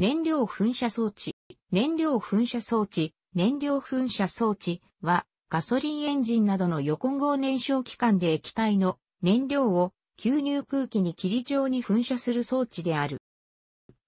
燃料噴射装置、燃料噴射装置、燃料噴射装置は、ガソリンエンジンなどの横合燃焼機関で液体の燃料を吸入空気に霧状に噴射する装置である。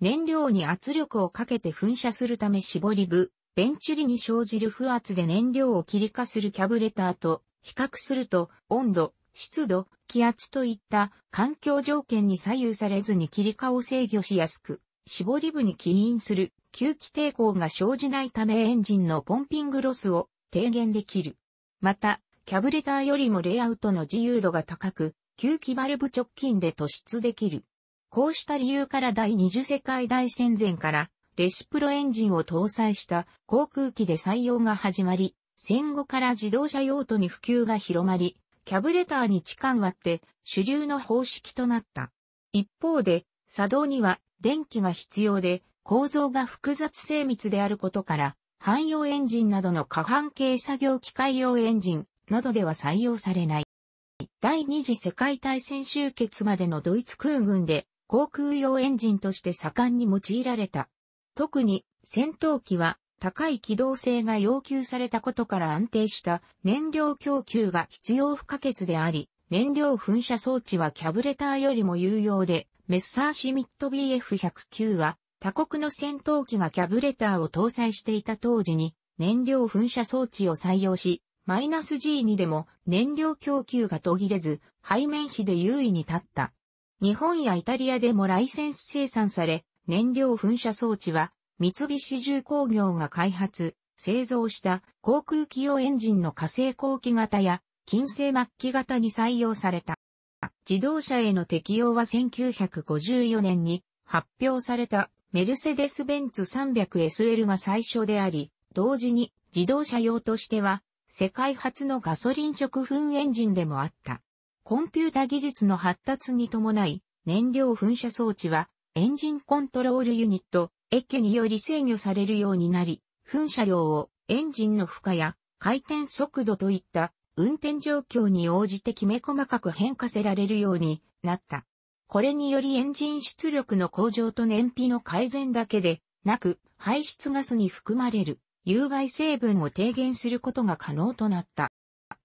燃料に圧力をかけて噴射するため絞り部、ベンチュリに生じる不圧で燃料を霧化するキャブレターと比較すると温度、湿度、気圧といった環境条件に左右されずに霧化を制御しやすく、絞り部に起因する吸気抵抗が生じないためエンジンのポンピングロスを低減できる。また、キャブレターよりもレイアウトの自由度が高く、吸気バルブ直近で突出できる。こうした理由から第二次世界大戦前からレシプロエンジンを搭載した航空機で採用が始まり、戦後から自動車用途に普及が広まり、キャブレターに置換割って主流の方式となった。一方で、作動には電気が必要で、構造が複雑精密であることから、汎用エンジンなどの過半径作業機械用エンジンなどでは採用されない。第二次世界大戦終結までのドイツ空軍で航空用エンジンとして盛んに用いられた。特に戦闘機は高い機動性が要求されたことから安定した燃料供給が必要不可欠であり、燃料噴射装置はキャブレターよりも有用で、メッサーシミット BF109 は他国の戦闘機がキャブレターを搭載していた当時に燃料噴射装置を採用し、マイナス G2 でも燃料供給が途切れず背面比で優位に立った。日本やイタリアでもライセンス生産され、燃料噴射装置は三菱重工業が開発、製造した航空機用エンジンの火星後期型や金星末期型に採用された。自動車への適用は1954年に発表されたメルセデス・ベンツ 300SL が最初であり、同時に自動車用としては世界初のガソリン直噴エンジンでもあった。コンピュータ技術の発達に伴い、燃料噴射装置はエンジンコントロールユニット、エケにより制御されるようになり、噴射量をエンジンの負荷や回転速度といった運転状況に応じてきめ細かく変化せられるようになった。これによりエンジン出力の向上と燃費の改善だけでなく、排出ガスに含まれる有害成分を低減することが可能となった。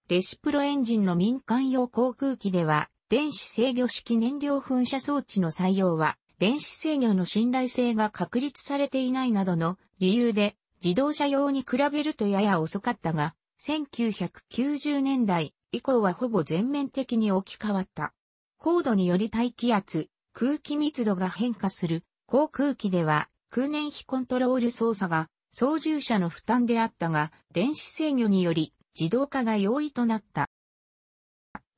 レシプロエンジンの民間用航空機では、電子制御式燃料噴射装置の採用は、電子制御の信頼性が確立されていないなどの理由で、自動車用に比べるとやや遅かったが、1990年代以降はほぼ全面的に置き換わった。高度により大気圧、空気密度が変化する航空機では空燃費コントロール操作が操縦者の負担であったが、電子制御により自動化が容易となった。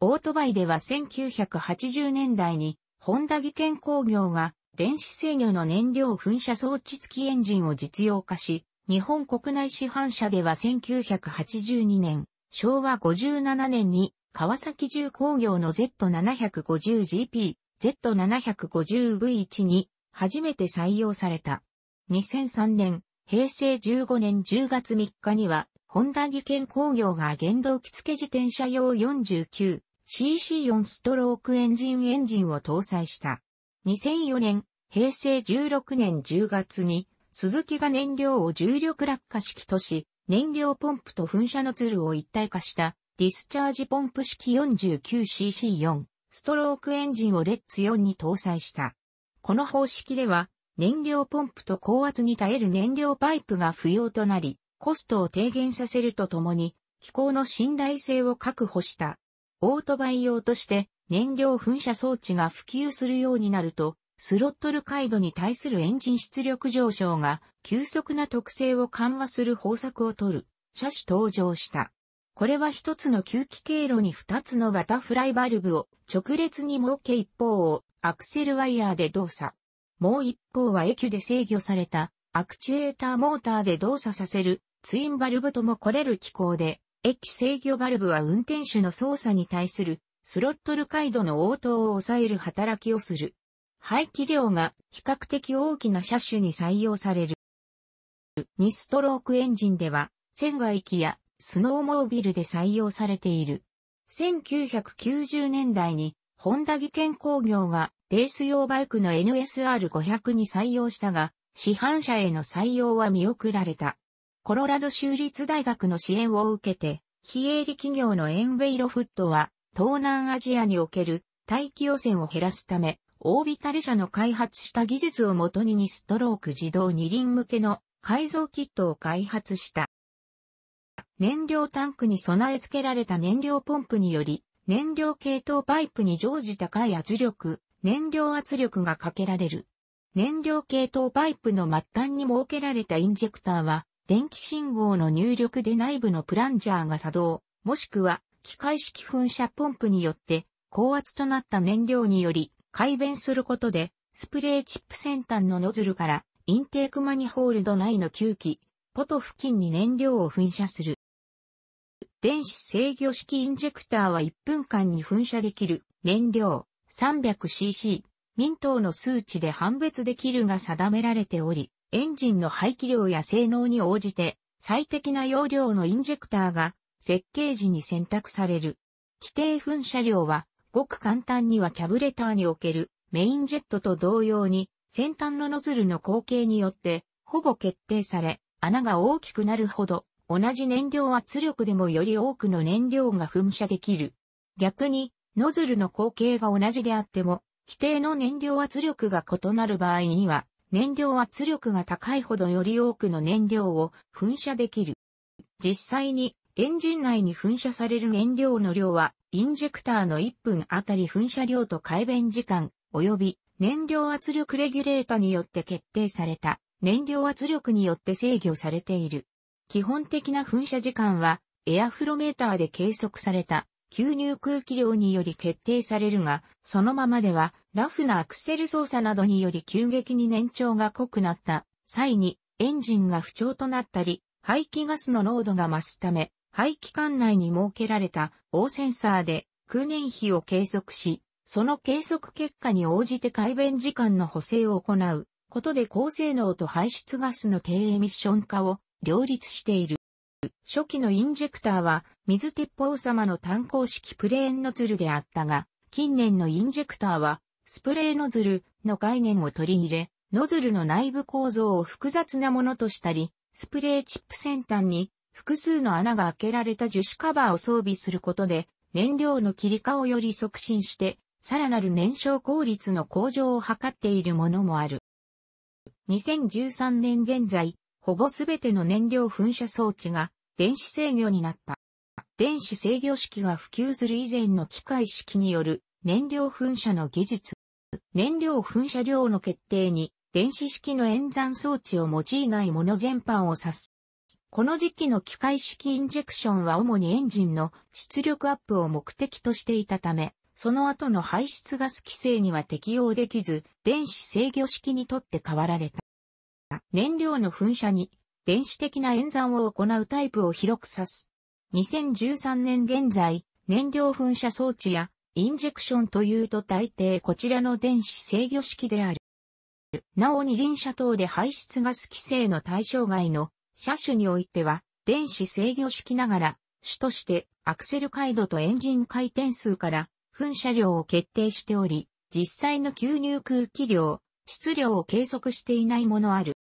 オートバイでは1980年代に、ホンダ技研工業が電子制御の燃料噴射装置付きエンジンを実用化し、日本国内市販車では1982年、昭和57年に川崎重工業の Z750GP、Z750V1 に初めて採用された。2003年、平成15年10月3日には、ホンダ技研工業が原動機付自転車用 49cc4 ストロークエンジンエンジンを搭載した。2004年、平成16年10月に、鈴木が燃料を重力落下式とし、燃料ポンプと噴射のツルを一体化したディスチャージポンプ式 49cc4 ストロークエンジンをレッツ4に搭載した。この方式では燃料ポンプと高圧に耐える燃料パイプが不要となり、コストを低減させるとともに、機構の信頼性を確保した。オートバイ用として燃料噴射装置が普及するようになると、スロットル回路に対するエンジン出力上昇が急速な特性を緩和する方策を取る車種登場した。これは一つの吸気経路に二つのバタフライバルブを直列に設け一方をアクセルワイヤーで動作。もう一方はュで制御されたアクチュエーターモーターで動作させるツインバルブとも来れる機構で、ュ制御バルブは運転手の操作に対するスロットル回路の応答を抑える働きをする。排気量が比較的大きな車種に採用される。2ストロークエンジンでは、船外機やスノーモービルで採用されている。1990年代に、ホンダ技研工業がレース用バイクの NSR500 に採用したが、市販車への採用は見送られた。コロラド州立大学の支援を受けて、非営利企業のエンウェイロフットは、東南アジアにおける大気汚染を減らすため、オービタル社の開発した技術をもとに2ストローク自動二輪向けの改造キットを開発した。燃料タンクに備え付けられた燃料ポンプにより、燃料系統パイプに常時高い圧力、燃料圧力がかけられる。燃料系統パイプの末端に設けられたインジェクターは、電気信号の入力で内部のプランジャーが作動、もしくは機械式噴射ポンプによって、高圧となった燃料により、改便することで、スプレーチップ先端のノズルから、インテークマニホールド内の吸気、ポト付近に燃料を噴射する。電子制御式インジェクターは1分間に噴射できる燃料 300cc 民等の数値で判別できるが定められており、エンジンの排気量や性能に応じて最適な容量のインジェクターが設計時に選択される。規定噴射量はごく簡単にはキャブレターにおけるメインジェットと同様に先端のノズルの口径によってほぼ決定され穴が大きくなるほど同じ燃料圧力でもより多くの燃料が噴射できる。逆にノズルの口径が同じであっても規定の燃料圧力が異なる場合には燃料圧力が高いほどより多くの燃料を噴射できる。実際にエンジン内に噴射される燃料の量は、インジェクターの1分あたり噴射量と改弁時間、及び燃料圧力レギュレータによって決定された燃料圧力によって制御されている。基本的な噴射時間はエアフロメーターで計測された吸入空気量により決定されるが、そのままではラフなアクセル操作などにより急激に燃長が濃くなった際にエンジンが不調となったり、排気ガスの濃度が増すため排気管内に設けられた大センサーで空燃費を計測し、その計測結果に応じて改便時間の補正を行うことで高性能と排出ガスの低エミッション化を両立している。初期のインジェクターは水鉄砲様の単行式プレーンノズルであったが、近年のインジェクターはスプレーノズルの概念を取り入れ、ノズルの内部構造を複雑なものとしたり、スプレーチップ先端に複数の穴が開けられた樹脂カバーを装備することで、燃料の切りえをより促進して、さらなる燃焼効率の向上を図っているものもある。2013年現在、ほぼすべての燃料噴射装置が電子制御になった。電子制御式が普及する以前の機械式による燃料噴射の技術。燃料噴射量の決定に電子式の演算装置を用いないもの全般を指す。この時期の機械式インジェクションは主にエンジンの出力アップを目的としていたため、その後の排出ガス規制には適用できず、電子制御式にとって変わられた。燃料の噴射に電子的な演算を行うタイプを広く指す。2013年現在、燃料噴射装置やインジェクションというと大抵こちらの電子制御式である。なお二輪車等で排出ガス規制の対象外の車種においては、電子制御式ながら、主としてアクセル回路とエンジン回転数から噴射量を決定しており、実際の吸入空気量、質量を計測していないものある。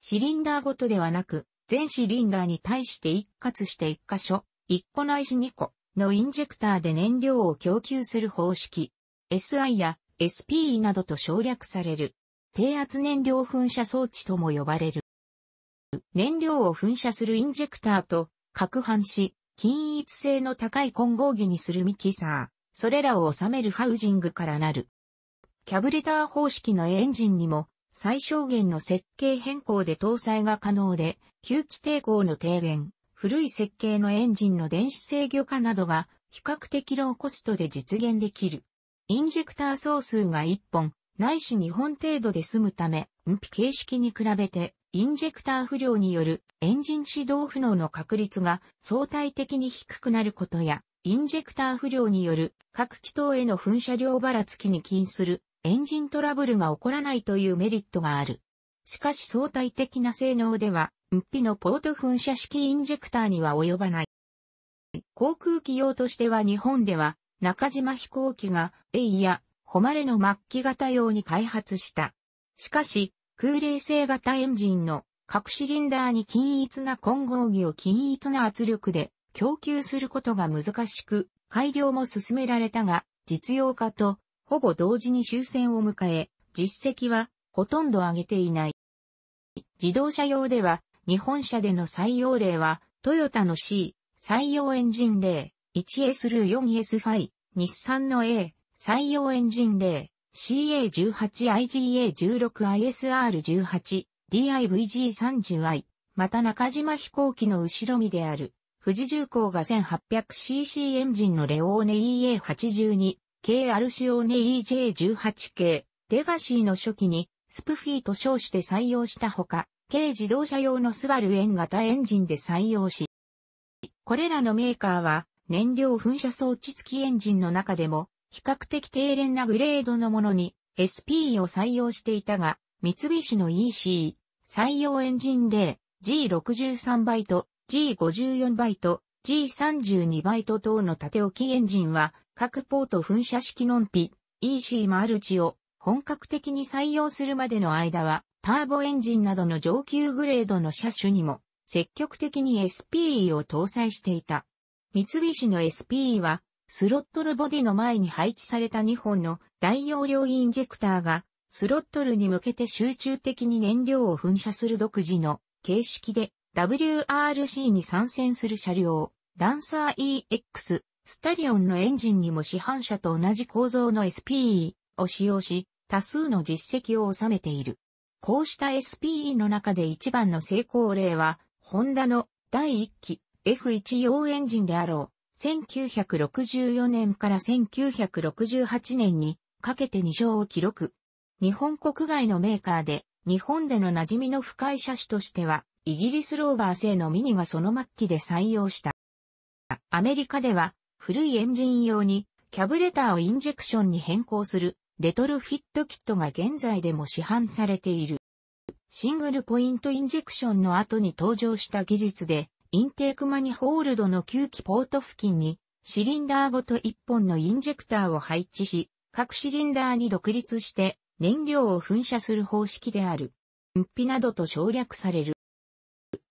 シリンダーごとではなく、全シリンダーに対して一括して一箇所、一個のい二個のインジェクターで燃料を供給する方式、SI や SPE などと省略される、低圧燃料噴射装置とも呼ばれる。燃料を噴射するインジェクターと、攪拌し、均一性の高い混合儀にするミキサー、それらを収めるハウジングからなる。キャブレター方式のエンジンにも最小限の設計変更で搭載が可能で、吸気抵抗の低減、古い設計のエンジンの電子制御化などが比較的ローコストで実現できる。インジェクター総数が1本、ないし2本程度で済むため、運比形式に比べて、インジェクター不良によるエンジン始動不能の確率が相対的に低くなることや、インジェクター不良による各気筒への噴射量ばらつきに起因するエンジントラブルが起こらないというメリットがある。しかし相対的な性能では、んっぴのポート噴射式インジェクターには及ばない。航空機用としては日本では、中島飛行機が A や誉れの末期型用に開発した。しかし、空冷性型エンジンの各シリンダーに均一な混合儀を均一な圧力で供給することが難しく、改良も進められたが、実用化とほぼ同時に終戦を迎え、実績はほとんど上げていない。自動車用では、日本車での採用例は、トヨタの C、採用エンジン例、1S ルー 4S5、日産の A、採用エンジン例、CA18IGA16ISR18、DIVG30I、また中島飛行機の後ろ身である、富士重工が 1800cc エンジンのレオーネ EA82、KR c o ネ EJ18 系、レガシーの初期に、スプフィーと称して採用したほか、軽自動車用のスバル円型エンジンで採用し、これらのメーカーは、燃料噴射装置付きエンジンの中でも、比較的低廉なグレードのものに SP を採用していたが、三菱の EC、採用エンジン例、G63 バイト、G54 バイト、G32 バイト等の縦置きエンジンは、各ポート噴射式のんぴ、EC マルチを本格的に採用するまでの間は、ターボエンジンなどの上級グレードの車種にも積極的に SPE を搭載していた。三菱の SPE はスロットルボディの前に配置された2本の大容量インジェクターが、スロットルに向けて集中的に燃料を噴射する独自の形式で WRC に参戦する車両、ランサー EX、スタリオンのエンジンにも市販車と同じ構造の SPE を使用し、多数の実績を収めている。こうした SPE の中で一番の成功例は、ホンダの第1期 F14 エンジンであろう。1964年から1968年にかけて2勝を記録。日本国外のメーカーで日本での馴染みの深い車種としてはイギリスローバー製のミニがその末期で採用した。アメリカでは古いエンジン用にキャブレターをインジェクションに変更するレトルフィットキットが現在でも市販されている。シングルポイントインジェクションの後に登場した技術でインテークマニホールドの吸気ポート付近に、シリンダーごと1本のインジェクターを配置し、各シリンダーに独立して燃料を噴射する方式である。運費などと省略される。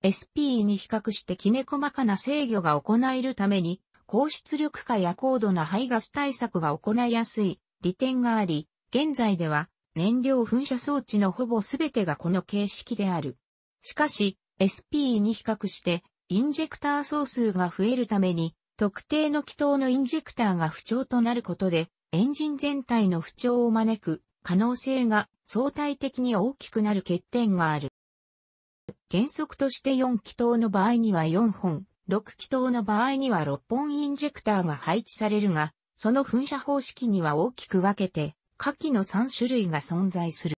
SPE に比較してきめ細かな制御が行えるために、高出力化や高度な排ガス対策が行いやすい利点があり、現在では燃料噴射装置のほぼ全てがこの形式である。しかし、SPE に比較してインジェクター総数が増えるために、特定の気筒のインジェクターが不調となることで、エンジン全体の不調を招く可能性が相対的に大きくなる欠点がある。原則として4気筒の場合には4本、6気筒の場合には6本インジェクターが配置されるが、その噴射方式には大きく分けて、下記の3種類が存在する。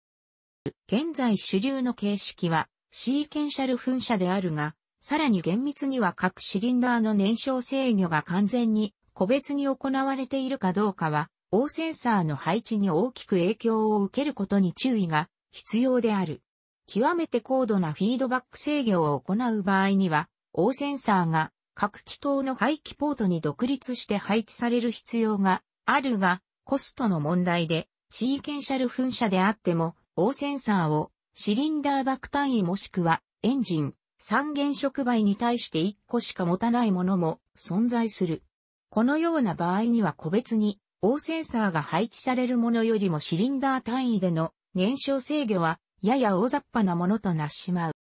現在主流の形式は、シーケンシャル噴射であるが、さらに厳密には各シリンダーの燃焼制御が完全に個別に行われているかどうかは、オーセンサーの配置に大きく影響を受けることに注意が必要である。極めて高度なフィードバック制御を行う場合には、オーセンサーが各気筒の排気ポートに独立して配置される必要があるが、コストの問題で、シーケンシャル噴射であっても、オーセンサーをシリンダー爆単位もしくはエンジン、三原触媒に対して1個しか持たないものも存在する。このような場合には個別に、応センサーが配置されるものよりもシリンダー単位での燃焼制御は、やや大雑把なものとなしまう。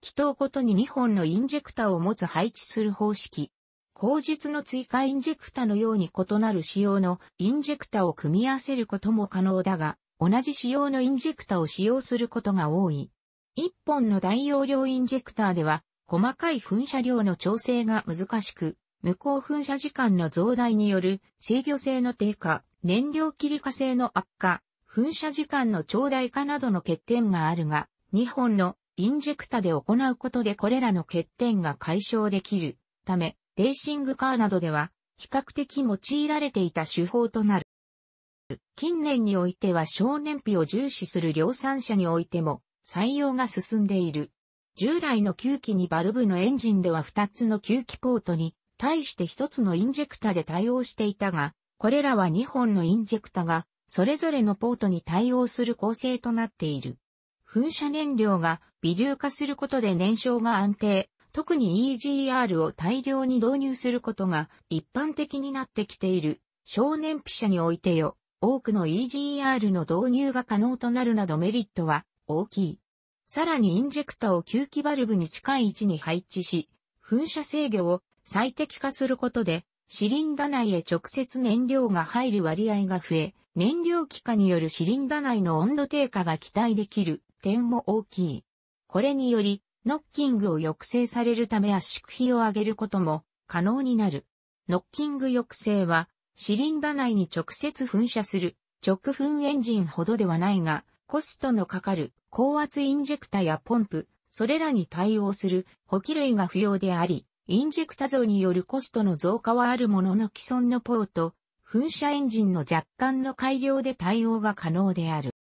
気筒ごとに2本のインジェクタを持つ配置する方式。口述の追加インジェクタのように異なる仕様のインジェクタを組み合わせることも可能だが、同じ仕様のインジェクタを使用することが多い。一本の大容量インジェクターでは、細かい噴射量の調整が難しく、無効噴射時間の増大による制御性の低下、燃料切り火性の悪化、噴射時間の長大化などの欠点があるが、2本のインジェクタで行うことでこれらの欠点が解消できるため、レーシングカーなどでは比較的用いられていた手法となる。近年においては小燃費を重視する量産車においても、採用が進んでいる。従来の吸気にバルブのエンジンでは2つの吸気ポートに対して1つのインジェクタで対応していたが、これらは2本のインジェクタがそれぞれのポートに対応する構成となっている。噴射燃料が微粒化することで燃焼が安定、特に EGR を大量に導入することが一般的になってきている小燃費車においてよ、多くの EGR の導入が可能となるなどメリットは大きい。さらにインジェクタを吸気バルブに近い位置に配置し、噴射制御を最適化することで、シリンダ内へ直接燃料が入る割合が増え、燃料気化によるシリンダ内の温度低下が期待できる点も大きい。これにより、ノッキングを抑制されるため圧縮比を上げることも可能になる。ノッキング抑制は、シリンダ内に直接噴射する直噴エンジンほどではないが、コストのかかる高圧インジェクタやポンプ、それらに対応する補機類が不要であり、インジェクタ像によるコストの増加はあるものの既存のポート、噴射エンジンの若干の改良で対応が可能である。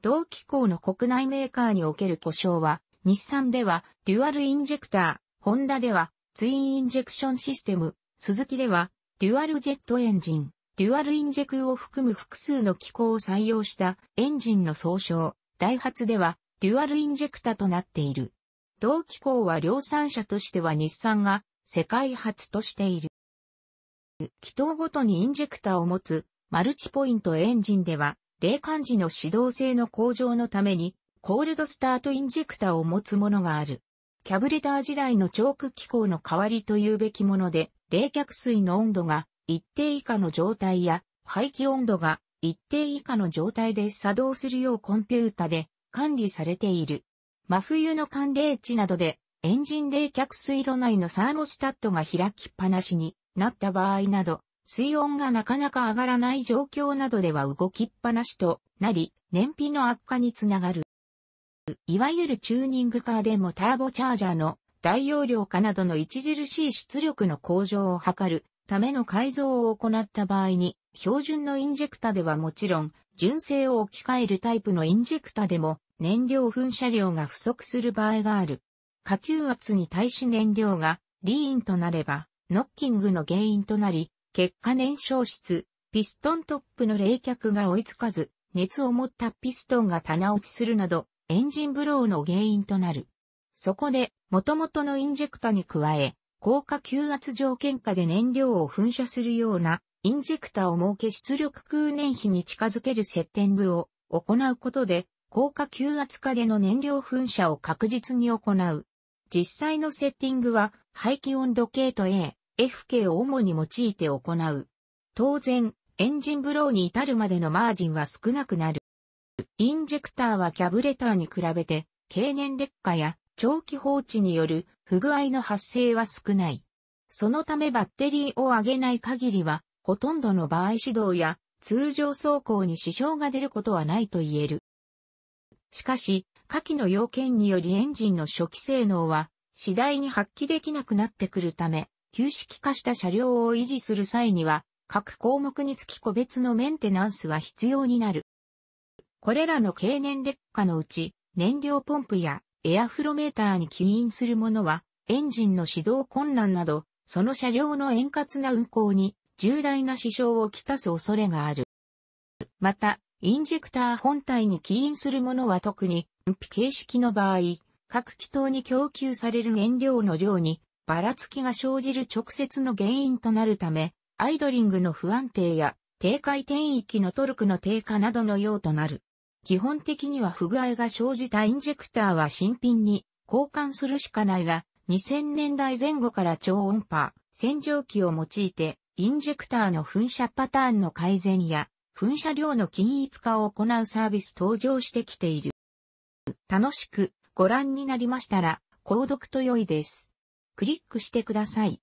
同機構の国内メーカーにおける故障は、日産ではデュアルインジェクター、ホンダではツインインジェクションシステム、スズキではデュアルジェットエンジン。デュアルインジェクを含む複数の機構を採用したエンジンの総称、ダイハツではデュアルインジェクタとなっている。同機構は量産車としては日産が世界初としている。気筒ごとにインジェクタを持つマルチポイントエンジンでは、冷感時の指導性の向上のために、コールドスタートインジェクタを持つものがある。キャブレター時代のチョーク機構の代わりというべきもので、冷却水の温度が一定以下の状態や、排気温度が一定以下の状態で作動するようコンピュータで管理されている。真冬の寒冷地などでエンジン冷却水路内のサーモスタットが開きっぱなしになった場合など、水温がなかなか上がらない状況などでは動きっぱなしとなり、燃費の悪化につながる。いわゆるチューニングカーでもターボチャージャーの大容量化などの著しい出力の向上を図るための改造を行った場合に、標準のインジェクタではもちろん、純正を置き換えるタイプのインジェクタでも、燃料噴射量が不足する場合がある。下級圧に対し燃料がリーンとなれば、ノッキングの原因となり、結果燃焼室、ピストントップの冷却が追いつかず、熱を持ったピストンが棚落ちするなど、エンジンブローの原因となる。そこで、元々のインジェクタに加え、高架吸圧条件下で燃料を噴射するようなインジェクタを設け出力空燃費に近づけるセッティングを行うことで、高架吸圧下での燃料噴射を確実に行う。実際のセッティングは排気温度計と A、F k を主に用いて行う。当然、エンジンブローに至るまでのマージンは少なくなる。インジェクターはキャブレターに比べて、経年劣化や長期放置による不具合の発生は少ない。そのためバッテリーを上げない限りは、ほとんどの場合指導や通常走行に支障が出ることはないと言える。しかし、下記の要件によりエンジンの初期性能は次第に発揮できなくなってくるため、旧式化した車両を維持する際には、各項目につき個別のメンテナンスは必要になる。これらの経年劣化のうち、燃料ポンプやエアフロメーターに起因するものは、エンジンの始動困難など、その車両の円滑な運行に重大な支障をきたす恐れがある。また、インジェクター本体に起因するものは特に、運費形式の場合、各気筒に供給される燃料の量に、ばらつきが生じる直接の原因となるため、アイドリングの不安定や、低回転域のトルクの低下などの用となる。基本的には不具合が生じたインジェクターは新品に交換するしかないが、2000年代前後から超音波、洗浄機を用いて、インジェクターの噴射パターンの改善や、噴射量の均一化を行うサービス登場してきている。楽しくご覧になりましたら、購読と良いです。クリックしてください。